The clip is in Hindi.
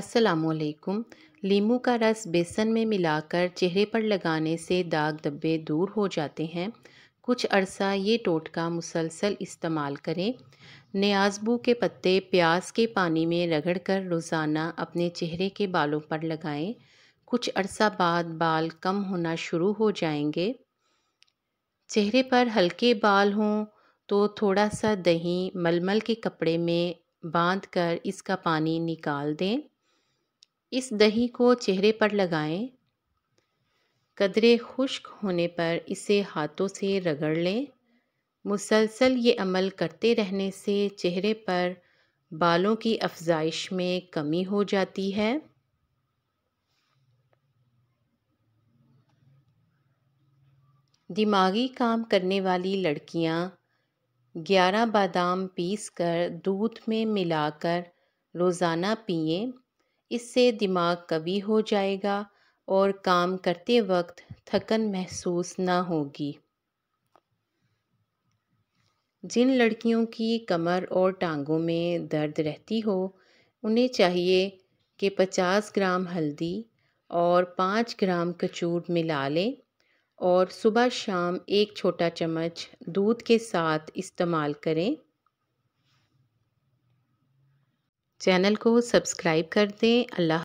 असलकुम लीमू का रस बेसन में मिलाकर चेहरे पर लगाने से दाग धब्बे दूर हो जाते हैं कुछ अरसा ये टोटका मुसलसल इस्तेमाल करें न्याजबू के पत्ते प्याज के पानी में रगड़ कर रोज़ाना अपने चेहरे के बालों पर लगाएं कुछ अरसा बाद बाल कम होना शुरू हो जाएंगे चेहरे पर हल्के बाल हों तो थोड़ा सा दही मलमल के कपड़े में बांध कर इसका पानी निकाल दें इस दही को चेहरे पर लगाएं कदरे खुश्क होने पर इसे हाथों से रगड़ लें मुसलसल ये अमल करते रहने से चेहरे पर बालों की अफजाइश में कमी हो जाती है दिमागी काम करने वाली लड़कियां ग्यारह बादाम पीस कर दूध में मिलाकर रोज़ाना पिएं इससे दिमाग कवि हो जाएगा और काम करते वक्त थकन महसूस ना होगी जिन लड़कियों की कमर और टांगों में दर्द रहती हो उन्हें चाहिए कि 50 ग्राम हल्दी और 5 ग्राम कचूर मिला लें और सुबह शाम एक छोटा चम्मच दूध के साथ इस्तेमाल करें चैनल को सब्सक्राइब कर दें अल्लाह